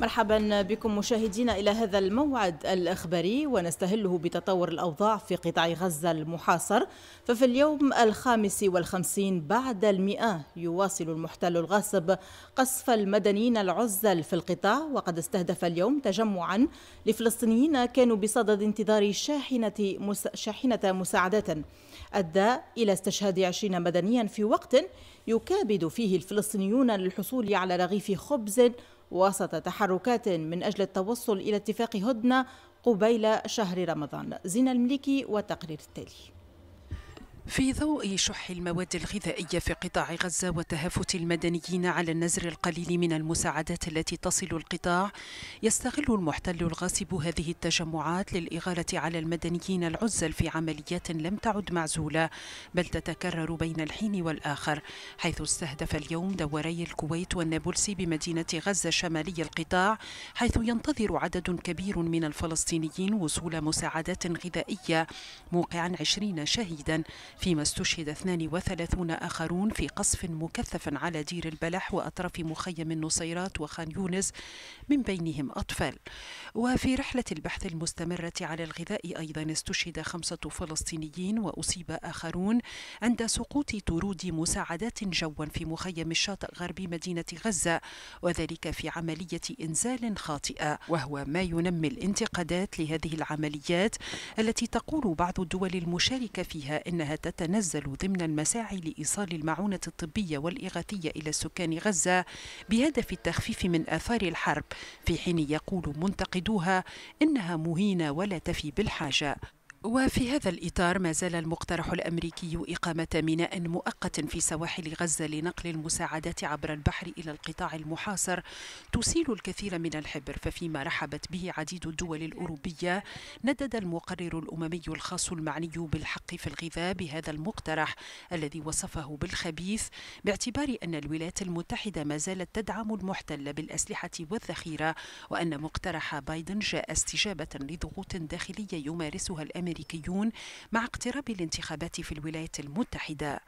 مرحبا بكم مشاهدينا الى هذا الموعد الاخباري ونستهله بتطور الاوضاع في قطاع غزه المحاصر ففي اليوم الخامس والخمسين بعد المئه يواصل المحتل الغاصب قصف المدنيين العزل في القطاع وقد استهدف اليوم تجمعا لفلسطينيين كانوا بصدد انتظار شاحنه مس... شاحنه مساعدات ادى الى استشهاد عشرين مدنيا في وقت يكابد فيه الفلسطينيون للحصول على رغيف خبز وسط تحركات من أجل التوصل إلى اتفاق هدنة قبيل شهر رمضان زين المليكي والتقرير التالي في ضوء شح المواد الغذائية في قطاع غزة وتهافت المدنيين على النزر القليل من المساعدات التي تصل القطاع يستغل المحتل الغاصب هذه التجمعات للإغالة على المدنيين العزل في عمليات لم تعد معزولة بل تتكرر بين الحين والآخر حيث استهدف اليوم دوري الكويت والنابلسي بمدينة غزة شمالي القطاع حيث ينتظر عدد كبير من الفلسطينيين وصول مساعدات غذائية موقعا عشرين شهيدا فيما استشهد 32 آخرون في قصف مكثف على دير البلح وأطراف مخيم النصيرات وخان يونس من بينهم أطفال وفي رحلة البحث المستمرة على الغذاء أيضا استشهد خمسة فلسطينيين وأصيب آخرون عند سقوط طرود مساعدات جوا في مخيم الشاطئ غربي مدينة غزة وذلك في عملية إنزال خاطئة وهو ما ينمي الانتقادات لهذه العمليات التي تقول بعض الدول المشاركة فيها إنها تتنزل ضمن المساعي لإيصال المعونة الطبية والإغاثية إلى سكان غزة بهدف التخفيف من آثار الحرب في حين يقول منتقدوها إنها مهينة ولا تفي بالحاجة وفي هذا الإطار ما زال المقترح الأمريكي إقامة ميناء مؤقت في سواحل غزة لنقل المساعدات عبر البحر إلى القطاع المحاصر تسيل الكثير من الحبر ففيما رحبت به عديد الدول الأوروبية ندد المقرر الأممي الخاص المعني بالحق في الغذاء بهذا المقترح الذي وصفه بالخبيث باعتبار أن الولايات المتحدة ما زالت تدعم المحتل بالأسلحة والذخيرة وأن مقترح بايدن جاء استجابة لضغوط داخلية يمارسها الأمريكي الأمريكيون مع اقتراب الانتخابات في الولايات المتحدة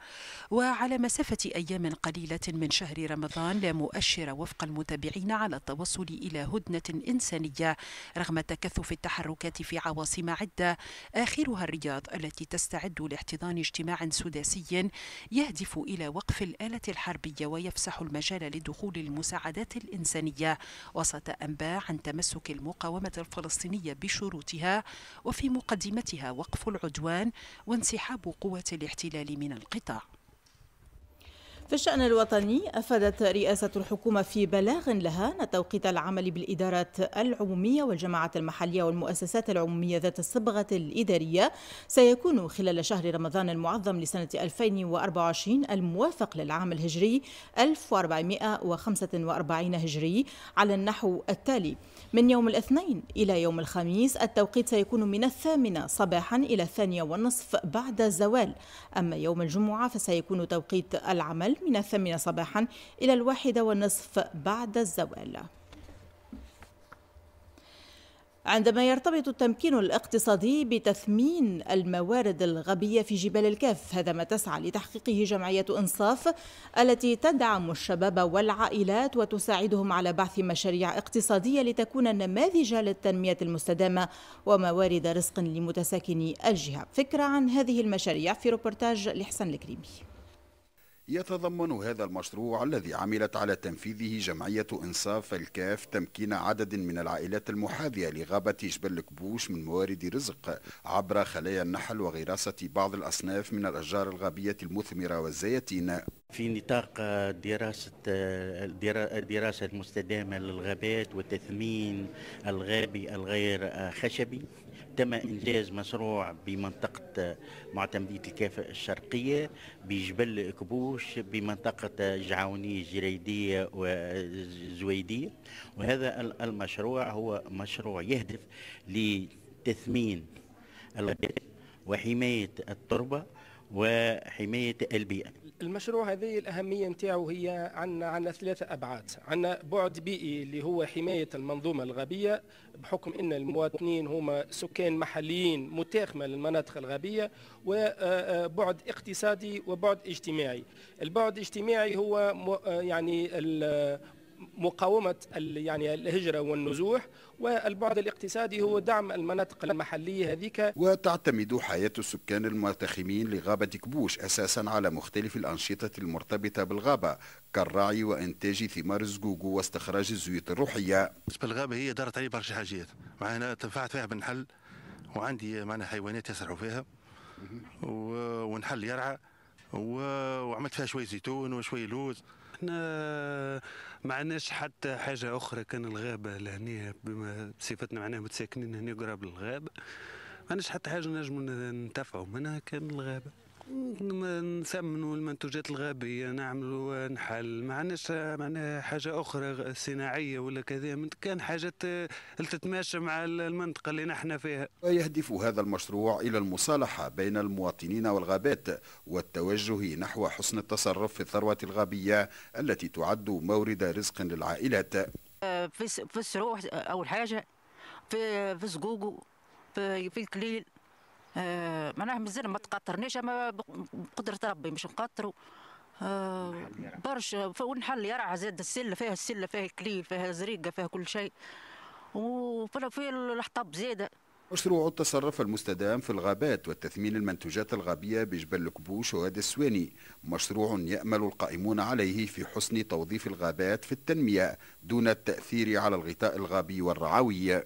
وعلى مسافة أيام قليلة من شهر رمضان لا مؤشر وفق المتابعين على التوصل إلى هدنة إنسانية رغم تكثف التحركات في عواصم عدة آخرها الرياض التي تستعد لاحتضان اجتماع سداسي يهدف إلى وقف الآلة الحربية ويفسح المجال لدخول المساعدات الإنسانية وسط أنباء عن تمسك المقاومة الفلسطينية بشروطها وفي مقدمة وقف العدوان وانسحاب قوة الاحتلال من القطاع في الشأن الوطني أفادت رئاسة الحكومة في بلاغ لها أن توقيت العمل بالإدارات العمومية والجماعات المحلية والمؤسسات العمومية ذات الصبغة الإدارية سيكون خلال شهر رمضان المعظم لسنة 2024 الموافق للعام الهجري 1445 هجري على النحو التالي من يوم الاثنين إلى يوم الخميس التوقيت سيكون من الثامنة صباحا إلى الثانية والنصف بعد الزوال أما يوم الجمعة فسيكون توقيت العمل من الثامنة صباحا إلى الواحدة والنصف بعد الزوال عندما يرتبط التمكين الاقتصادي بتثمين الموارد الغبية في جبال الكاف هذا ما تسعى لتحقيقه جمعية إنصاف التي تدعم الشباب والعائلات وتساعدهم على بعث مشاريع اقتصادية لتكون نماذج للتنمية المستدامة وموارد رزق لمتساكني الجهة فكرة عن هذه المشاريع في روبرتاج لحسن الكريمي يتضمن هذا المشروع الذي عملت على تنفيذه جمعية إنصاف الكاف تمكين عدد من العائلات المحاذية لغابة جبل الكبوش من موارد رزق عبر خلايا النحل وغراسة بعض الأصناف من الأشجار الغابية المثمرة والزيتين في نطاق دراسة الدراسة المستدامة للغابات وتثمين الغابي الغير خشبي تم انجاز مشروع بمنطقه معتمديه الكافه الشرقيه بجبل كبوش بمنطقه جعونيه جريديه وزويديه وهذا المشروع هو مشروع يهدف لتثمين الغابات وحمايه التربه وحماية البيئة المشروع هذه الأهمية نتاعو هي عندنا عندنا ثلاثة أبعاد عندنا بعد بيئي اللي هو حماية المنظومة الغابية بحكم أن المواطنين هما سكان محليين متاخمة للمناطق الغابية وبعد آه، آه، اقتصادي وبعد اجتماعي البعد الاجتماعي هو آه، يعني مقاومة يعني الهجرة والنزوح والبعد الاقتصادي هو دعم المناطق المحلية هذيك وتعتمد حياة السكان المرتخمين لغابة كبوش أساسا على مختلف الأنشطة المرتبطة بالغابة كالرعي وإنتاج ثمار الزجوج واستخراج الزيوت الروحية بالنسبة للغابة هي دارت علي برشا حاجات معنا تنفعت فيها بنحل وعندي معنا حيوانات يسرحوا فيها ونحل يرعى وعملت فيها شوية زيتون وشوية لوز احنا ما عندناش حتى حاجه اخرى كان الغابه لهنا بما بصفتنا معناها متساكنين هنا قراب للغابه ما عندناش حتى حاجه نجم ننتفعوا منها كان الغابه نسمنوا المنتوجات الغابيه نعملوا نحل ما عندناش معناها حاجه اخرى صناعيه ولا كذا كان حاجات تتماشى مع المنطقه اللي نحن فيها ويهدف هذا المشروع الى المصالحه بين المواطنين والغابات والتوجه نحو حسن التصرف في الثروه الغابيه التي تعد مورد رزق للعائلات في السروح اول حاجه في في في في الكليل آه، معناها مازال ما تقاطرنيش اما بقدره ربي باش نقاطروا آه، برشا برشا ونحل يرعى زاد السله فيها السله فيها كليل فيها زريقه فيها كل شيء وفيها الحطب زاده مشروع التصرف المستدام في الغابات وتثمين المنتوجات الغابية بجبل الكبوش ووادي السواني مشروع يأمل القائمون عليه في حسن توظيف الغابات في التنمية دون التأثير على الغطاء الغابي والرعوي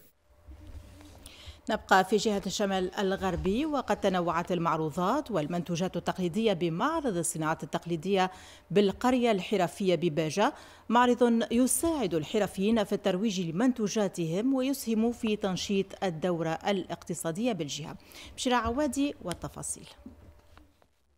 نبقى في جهة الشمال الغربي وقد تنوعت المعروضات والمنتوجات التقليدية بمعرض الصناعات التقليدية بالقرية الحرفية بباجة معرض يساعد الحرفيين في الترويج لمنتوجاتهم ويسهم في تنشيط الدورة الاقتصادية بالجهة بشراء عوادي والتفاصيل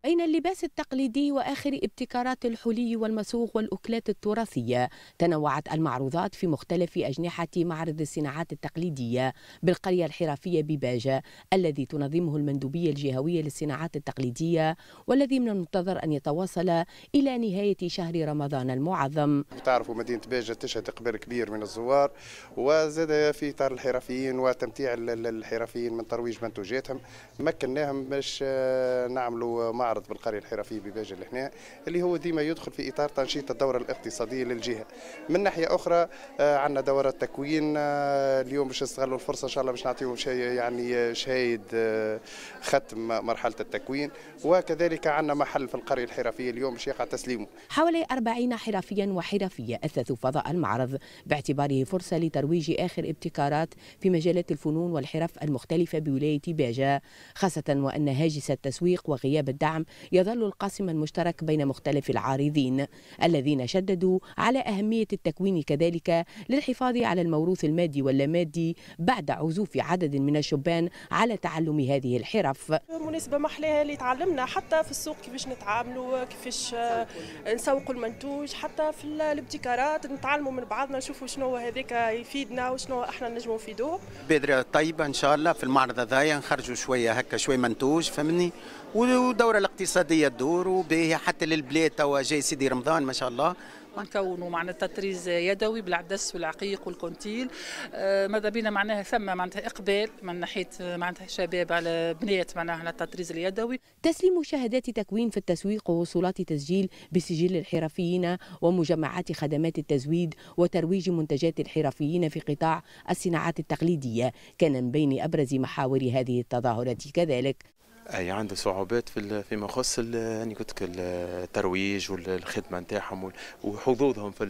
بين اللباس التقليدي واخر ابتكارات الحلي والمسوغ والاكلات التراثيه تنوعت المعروضات في مختلف اجنحه معرض الصناعات التقليديه بالقريه الحرفيه بباجه الذي تنظمه المندوبيه الجهويه للصناعات التقليديه والذي من المنتظر ان يتواصل الى نهايه شهر رمضان المعظم. تعرفوا مدينه باجه تشهد اقبال كبير من الزوار وزاد في اطار الحرفيين وتمتيع الحرفيين من ترويج منتوجاتهم مكناهم باش آه، نعملوا معرض معرض بالقرية الحرفية بباجة لهنا اللي هو ديما يدخل في إطار تنشيط الدورة الاقتصادية للجهة من ناحية أخرى آه، عندنا دورات تكوين آه، اليوم باش نستغلوا الفرصة إن شاء الله باش نعطيهم شيء يعني شهيد آه، ختم مرحلة التكوين وكذلك عندنا محل في القرية الحرفية اليوم باش يقع تسليمه حوالي 40 حرفيا وحرفية اثثوا فضاء المعرض باعتباره فرصة لترويج آخر ابتكارات في مجالات الفنون والحرف المختلفة بولاية باجة خاصة وأن هاجس التسويق وغياب الدعم العام يظل القاسم المشترك بين مختلف العارضين الذين شددوا على أهمية التكوين كذلك للحفاظ على الموروث المادي واللامادي بعد عزوف عدد من الشبان على تعلم هذه الحرف مناسبة محلاها اللي تعلمنا حتى في السوق كيفاش نتعاملوا كيفاش آه، نسوقوا المنتوج حتى في الابتكارات نتعلموا من بعضنا نشوفوا شنو هذاك يفيدنا وشنو احنا نجموا نفيدوه بادرة طيبة ان شاء الله في المعرض هذايا نخرجوا شوية هكا شوية منتوج فهمني ودورة الاقتصاديه تدور وباهي حتى للبلاد توا جاي سيدي رمضان ما شاء الله نكونوا معنا التطريز يدوي بالعدس والعقيق والكونتيل آه ماذا بينا معناها ثم معناتها اقبال من ناحيه معناتها شباب على بنات معناها على التطريز اليدوي تسليم شهادات تكوين في التسويق ووصولات تسجيل بسجل الحرفيين ومجمعات خدمات التزويد وترويج منتجات الحرفيين في قطاع الصناعات التقليديه كان من بين ابرز محاور هذه التظاهرات كذلك اي عنده صعوبات في فيما يخص يعني قلت الترويج والخدمه نتاعهم وحظوظهم في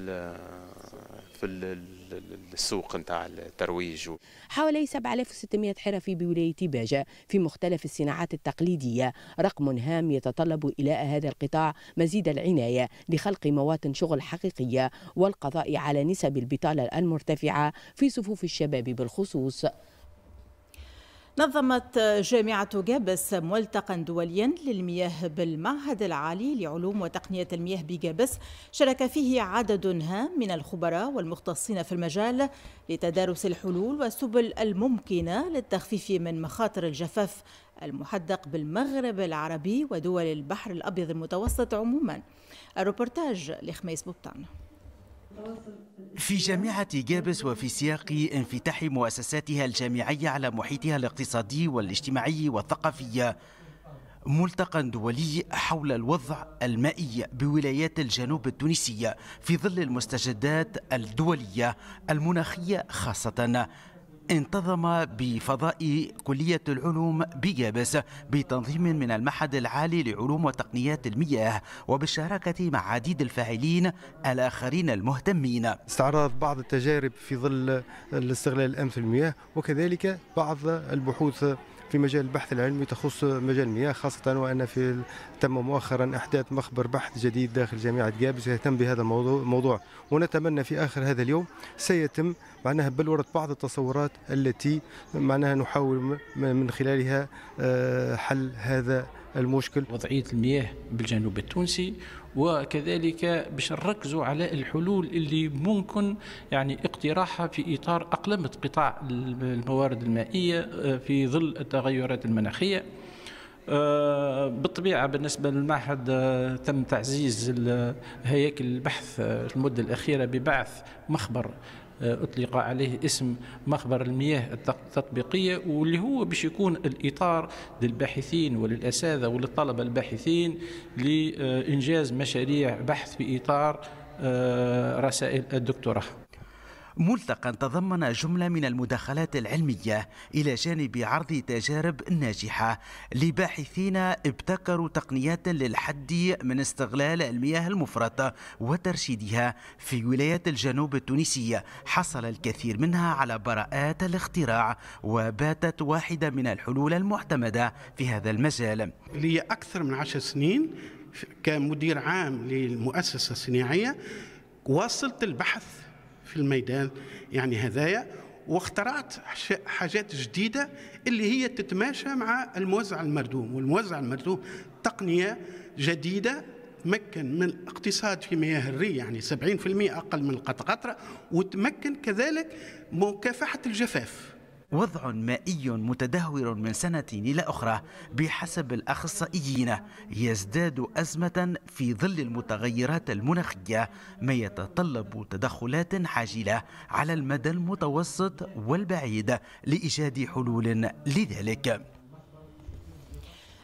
في السوق نتاع الترويج حوالي 7600 حرفي بولايه باجه في مختلف الصناعات التقليديه رقم هام يتطلب الى هذا القطاع مزيد العنايه لخلق مواطن شغل حقيقيه والقضاء على نسب البطاله المرتفعه في صفوف الشباب بالخصوص نظمت جامعة جابس ملتقى دوليا للمياه بالمعهد العالي لعلوم وتقنية المياه بجابس شارك فيه عدد هام من الخبراء والمختصين في المجال لتدارس الحلول والسبل الممكنة للتخفيف من مخاطر الجفاف المحدق بالمغرب العربي ودول البحر الأبيض المتوسط عموما الروبرتاج لخميس بوبتان في جامعة جابس وفي سياق انفتاح مؤسساتها الجامعية على محيطها الاقتصادي والاجتماعي والثقافي ملتقى دولي حول الوضع المائي بولايات الجنوب التونسية في ظل المستجدات الدولية المناخية خاصة انتظم بفضاء كلية العلوم بجابس بتنظيم من المعهد العالي لعلوم وتقنيات المياه وبالشراكة مع عديد الفاعلين الآخرين المهتمين استعرض بعض التجارب في ظل الاستغلال الأمثل المياه وكذلك بعض البحوث في مجال البحث العلمي تخص مجال المياه خاصة وأن في تم مؤخرا إحداث مخبر بحث جديد داخل جامعة جابس يهتم بهذا الموضوع ونتمنى في آخر هذا اليوم سيتم معناها بلورة بعض التصورات التي معناها نحاول من خلالها آه، حل هذا المشكل وضعية المياه بالجنوب التونسي وكذلك باش نركزوا على الحلول اللي ممكن يعني اقتراحها في اطار اقلمه قطاع الموارد المائيه آه، في ظل التغيرات المناخيه آه، بالطبيعه بالنسبه للمعهد آه، تم تعزيز هياكل البحث المده الاخيره ببعث مخبر آه، اطلق عليه اسم مخبر المياه التطبيقيه واللي هو باش يكون الاطار للباحثين وللاساتذه وللطلبه الباحثين لانجاز مشاريع بحث في اطار آه، رسائل الدكتوراه ملتقى تضمن جملة من المداخلات العلمية إلى جانب عرض تجارب ناجحة لباحثين ابتكروا تقنيات للحد من استغلال المياه المفرطة وترشيدها في ولايات الجنوب التونسية حصل الكثير منها على براءات الاختراع وباتت واحدة من الحلول المعتمدة في هذا المجال لي أكثر من عشر سنين كمدير عام للمؤسسة الصناعية واصلت البحث في الميدان يعني هذايا واخترعت حاجات جديدة اللي هي تتماشى مع الموزع المردوم والموزع المردوم تقنية جديدة تمكن من الاقتصاد في مياه الري يعني 70% أقل من القطقطرة وتمكن كذلك مكافحة الجفاف وضع مائي متدهور من سنة إلى أخرى بحسب الأخصائيين يزداد أزمة في ظل المتغيرات المناخية ما يتطلب تدخلات عاجلة على المدى المتوسط والبعيد لإيجاد حلول لذلك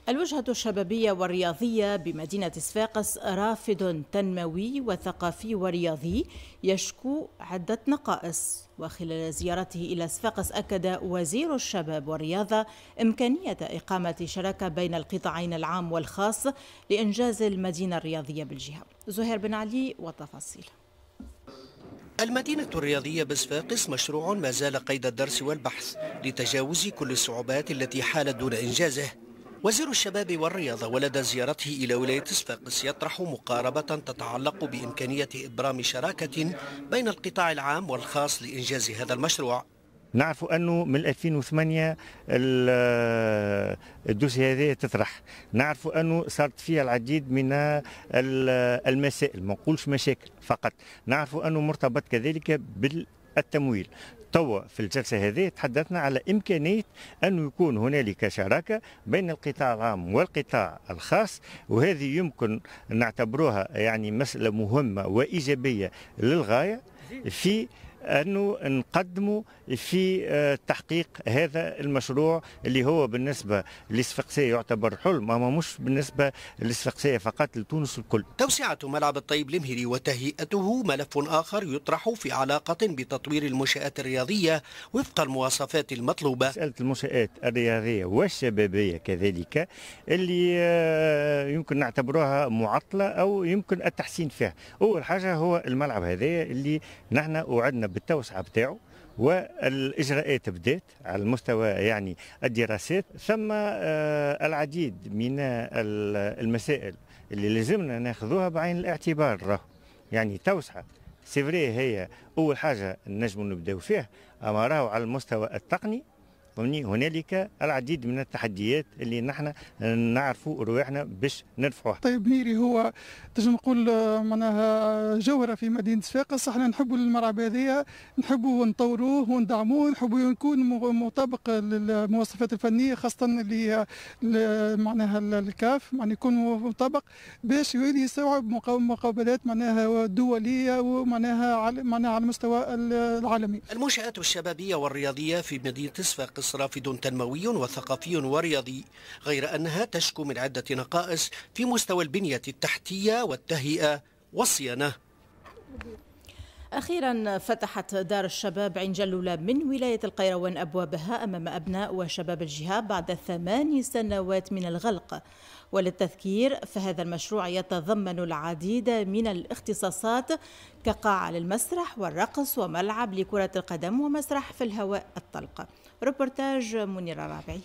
الوجهة الشبابية والرياضية بمدينة صفاقس رافد تنموي وثقافي ورياضي يشكو عدة نقائص وخلال زيارته إلى صفاقس أكد وزير الشباب والرياضة إمكانية إقامة شراكة بين القطاعين العام والخاص لإنجاز المدينة الرياضية بالجهة زهير بن علي والتفاصيل المدينة الرياضية بصفاقس مشروع ما زال قيد الدرس والبحث لتجاوز كل الصعوبات التي حالت دون إنجازه وزير الشباب والرياضة ولدى زيارته إلى ولاية صفاقس يطرح مقاربة تتعلق بإمكانية إبرام شراكة بين القطاع العام والخاص لإنجاز هذا المشروع نعرف انه من 2008 الدوسي هذه تطرح نعرف انه صارت فيها العديد من المسائل ما نقولش مشاكل فقط نعرف انه مرتبط كذلك بال التمويل توا في الجلسه هذه تحدثنا على امكانيه أن يكون هنالك شراكه بين القطاع العام والقطاع الخاص وهذه يمكن نعتبروها يعني مساله مهمه وايجابيه للغايه في انه نقدموا في آه، تحقيق هذا المشروع اللي هو بالنسبه للصفاقسيه يعتبر حلم اما مش بالنسبه للصفاقسيه فقط لتونس الكل. توسعه ملعب الطيب لمهري وتهيئته ملف اخر يطرح في علاقه بتطوير المنشات الرياضيه وفق المواصفات المطلوبه. مساله المنشات الرياضيه والشبابيه كذلك اللي آه، يمكن نعتبروها معطله او يمكن التحسين فيها. اول حاجه هو الملعب هذا اللي نحن وعدنا بالتوسعه بتاعه والاجراءات بدات على المستوى يعني الدراسات ثم آه، العديد من المسائل اللي لازمنا ناخذوها بعين الاعتبار راه يعني توسعه سيفري هي اول حاجه نجم نبداو فيها اما راهو على المستوى التقني فهمني هنالك العديد من التحديات اللي نحن نعرفوا رواحنا باش نرفعوها طيب ميري هو تنجم نقول آه، معناها آه، جوهره في مدينه صفاقس احنا نحبوا الملعب هذايا نحبوا نطوروه وندعموه نحبوا يكون مطابق للمواصفات الفنيه خاصه اللي معناها الكاف معناها يكون مطابق باش يستوعب مقابلات معناها دوليه ومعناها على معناها على المستوى العالمي المنشات الشبابيه والرياضيه في مدينه صفاقس مصر رافد تنموي وثقافي ورياضي غير أنها تشكو من عدة نقائص في مستوى البنية التحتية والتهيئة والصيانة أخيرا فتحت دار الشباب عين جلولة من ولاية القيروان أبوابها أمام أبناء وشباب الجهة بعد ثمان سنوات من الغلق وللتذكير فهذا المشروع يتضمن العديد من الاختصاصات كقاعة للمسرح والرقص وملعب لكرة القدم ومسرح في الهواء الطلق روبرتاج منير الرابعي.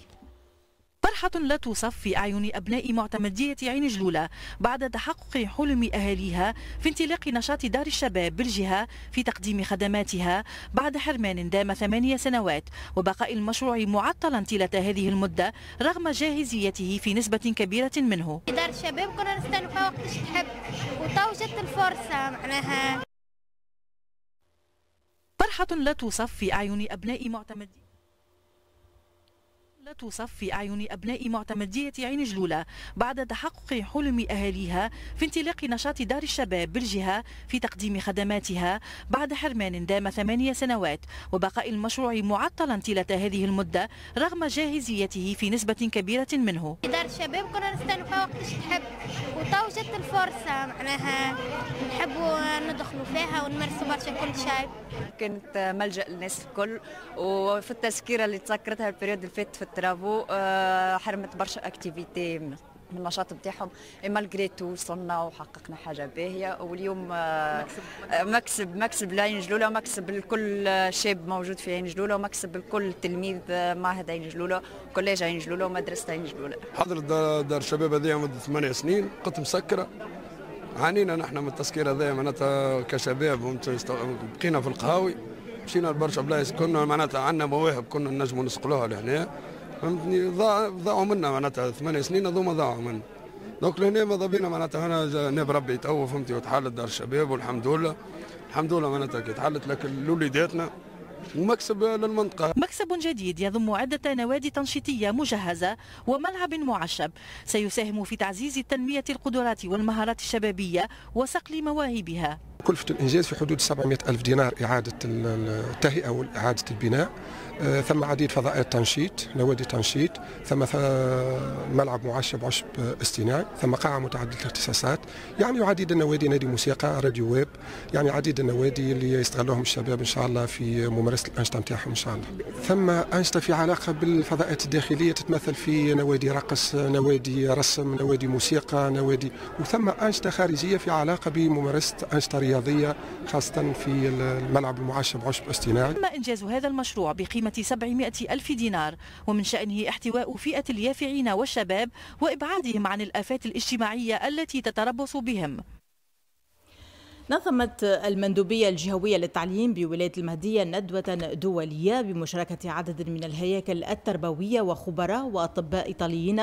فرحة لا توصف في أعين أبناء معتمدية عين جلولة بعد تحقق حلم أهاليها في انطلاق نشاط دار الشباب بالجهة في تقديم خدماتها بعد حرمان دام ثمانية سنوات وبقاء المشروع معطلا طيلة هذه المدة رغم جاهزيته في نسبة كبيرة منه دار الشباب كنا نستنى وقت تحب وتوجت الفرصة معناها فرحة لا توصف في أعين أبناء معتمدية لا توصف في أعين أبناء معتمدية عين جلولة بعد تحقق حلم أهاليها في انطلاق نشاط دار الشباب بالجهة في تقديم خدماتها بعد حرمان دام ثمانية سنوات وبقاء المشروع معطلا طيلة هذه المدة رغم جاهزيته في نسبة كبيرة منه دار الشباب كنا نستنفع وقت نحب جات الفرصة معناها نحب ندخلوا فيها ونمارسوا برشا كل شيء كانت ملجأ للناس الكل وفي التذكرة اللي تذكرتها البريود اللي فاتت في برافو آه، حرمت برشا اكتيفيتي من النشاط نتاعهم مالغري تو وصلنا وحققنا حاجه باهيه واليوم آه، آه، مكسب مكسب لعين جلوله ومكسب لكل شاب موجود في عين جلوله ومكسب لكل تلميذ معهد عين جلوله وكوليج عين جلوله ومدرسه عين جلوله حضرت دار الشباب هذه مده ثمانية سنين قلت مسكره عانينا نحن من التسكير هذا معناتها كشباب بقينا في القهاوي مشينا لبرشا بلايص كنا معناتها عندنا مواهب كنا نجموا نسقلوها لهنا فهمتني ضاعوا منا معناتها ثمان سنين هذوما ضاعوا منا دونك لهنا ماذا بينا معناتها انا ناب ربي تو فهمتي وتحلت دار الشباب والحمد لله الحمد لله معناتها كي تحلت لك لوليداتنا ومكسب للمنطقة مكسب جديد يضم عدة نوادي تنشيطية مجهزة وملعب معشب سيساهم في تعزيز تنمية القدرات والمهارات الشبابية وصقل مواهبها كلفة الإنجاز في حدود 700 ألف دينار إعادة التهيئة وإعادة البناء آه، ثم عديد فضاءات تنشيط نوادي تنشيط ثم ملعب معشب عشب اصطناعي ثم قاعة متعددة الاختصاصات يعني عديد النوادي نادي موسيقى راديو ويب يعني عديد النوادي اللي يستغلوهم الشباب إن شاء الله في ممارسة الأنشطة نتاعهم إن شاء الله ثم أنشطة في علاقة بالفضاءات الداخلية تتمثل في نوادي رقص نوادي رسم نوادي موسيقى نوادي وثم أنشطة خارجية في علاقة بممارسة أنشطة الرياضية خاصة في الملعب المعشب عشب اصطناعي تم إنجاز هذا المشروع بقيمة 700 ألف دينار ومن شأنه احتواء فئة اليافعين والشباب وإبعادهم عن الآفات الاجتماعية التي تتربص بهم نظمت المندوبية الجهوية للتعليم بولاية المهدية ندوة دولية بمشاركة عدد من الهياكل التربوية وخبراء وأطباء إيطاليين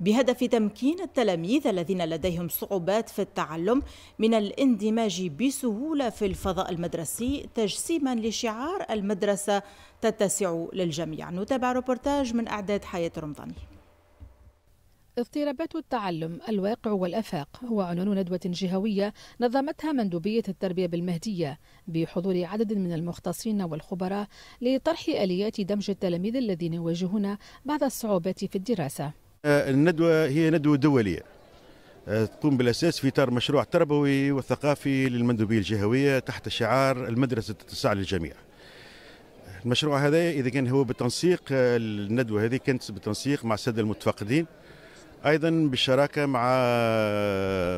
بهدف تمكين التلاميذ الذين لديهم صعوبات في التعلم من الاندماج بسهولة في الفضاء المدرسي تجسيما لشعار المدرسة تتسع للجميع نتابع روبورتاج من أعداد حياة رمضاني اضطرابات التعلم الواقع والافاق هو عنوان ندوه جهويه نظمتها مندوبيه التربيه بالمهديه بحضور عدد من المختصين والخبراء لطرح اليات دمج التلاميذ الذين يواجهون بعض الصعوبات في الدراسه. آه، الندوه هي ندوه دوليه آه، تقوم بالاساس في اطار مشروع تربوي وثقافي للمندوبيه الجهويه تحت شعار المدرسه تتسع للجميع. المشروع هذا اذا كان هو بالتنسيق آه، الندوه هذه كانت بالتنسيق مع الساده المتفقدين ايضا بالشراكه مع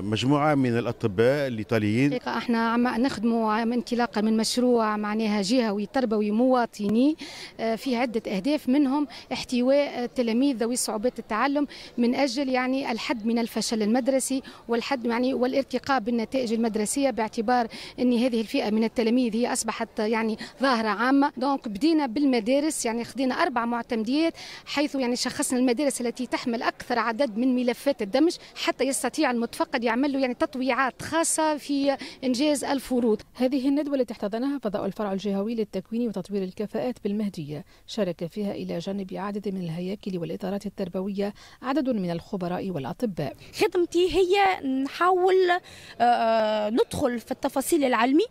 مجموعه من الاطباء الايطاليين احنا عم نخدموا انطلاقا من مشروع معناها جهوي تربوي مواطني آه، فيه عده اهداف منهم احتواء التلاميذ آه، ذوي صعوبات التعلم من اجل يعني الحد من الفشل المدرسي والحد يعني والارتقاء بالنتائج المدرسيه باعتبار ان هذه الفئه من التلاميذ هي اصبحت يعني ظاهره عامه دونك بدينا بالمدارس يعني خدينا اربع معتمديات حيث يعني شخصنا المدارس التي تحمل اكثر عدد من ملفات الدمج حتى يستطيع المتفقد يعمل له يعني تطويعات خاصة في إنجاز الفروض هذه الندوة التي احتضنها فضاء الفرع الجهوي للتكوين وتطوير الكفاءات بالمهدية شارك فيها إلى جانب عدد من الهياكل والإطارات التربوية عدد من الخبراء والأطباء خدمتي هي نحاول آه، آه، ندخل في التفاصيل العلمي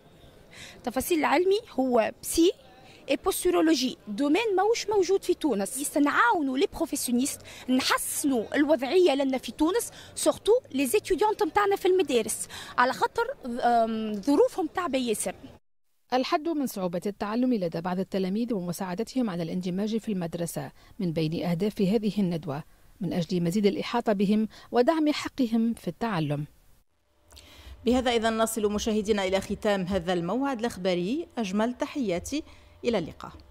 التفاصيل العلمي هو بسي البوستورولوجي دومين ماهوش موجود في تونس يستنعاونوا لي بروفيسيونيست نحسنوا الوضعيه لنا في تونس سورتو لي زيتيديونت نتاعنا في المدارس على خاطر ظروفهم تاع ياسر الحد من صعوبة التعلم لدى بعض التلاميذ ومساعدتهم على الاندماج في المدرسة من بين أهداف هذه الندوة من أجل مزيد الإحاطة بهم ودعم حقهم في التعلم بهذا إذا نصل مشاهدينا إلى ختام هذا الموعد الأخباري أجمل تحياتي إلى اللقاء